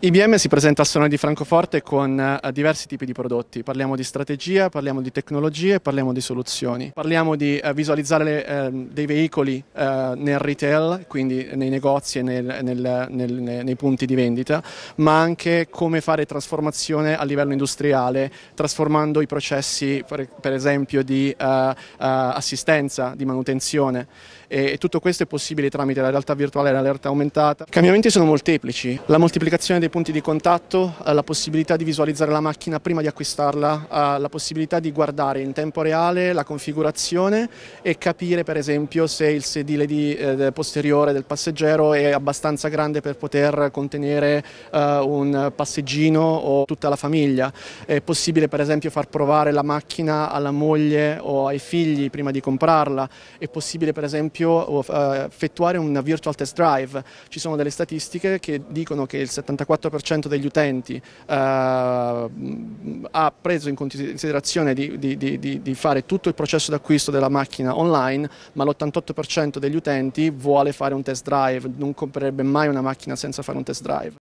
IBM si presenta a Sona di Francoforte con eh, diversi tipi di prodotti, parliamo di strategia, parliamo di tecnologie, parliamo di soluzioni, parliamo di eh, visualizzare ehm, dei veicoli eh, nel retail, quindi nei negozi e nel, nel, nel, nei punti di vendita, ma anche come fare trasformazione a livello industriale, trasformando i processi per, esempio di assistenza, di manutenzione e tutto questo è possibile tramite la realtà virtuale e la realtà aumentata. I cambiamenti sono molteplici, la moltiplicazione dei dei punti di contatto, eh, la possibilità di visualizzare la macchina prima di acquistarla, eh, la possibilità di guardare in tempo reale la configurazione e capire per esempio se il sedile di, eh, posteriore del passeggero è abbastanza grande per poter contenere eh, un passeggino o tutta la famiglia. È possibile per esempio far provare la macchina alla moglie o ai figli prima di comprarla, è possibile per esempio eh, effettuare un virtual test drive. Ci sono delle statistiche che dicono che il 74 44% degli utenti eh, ha preso in considerazione di, di, di, di, fare tutto il processo d'acquisto della macchina online, ma l'88% degli utenti vuole fare un test drive, non comprerebbe mai una macchina senza fare un test drive.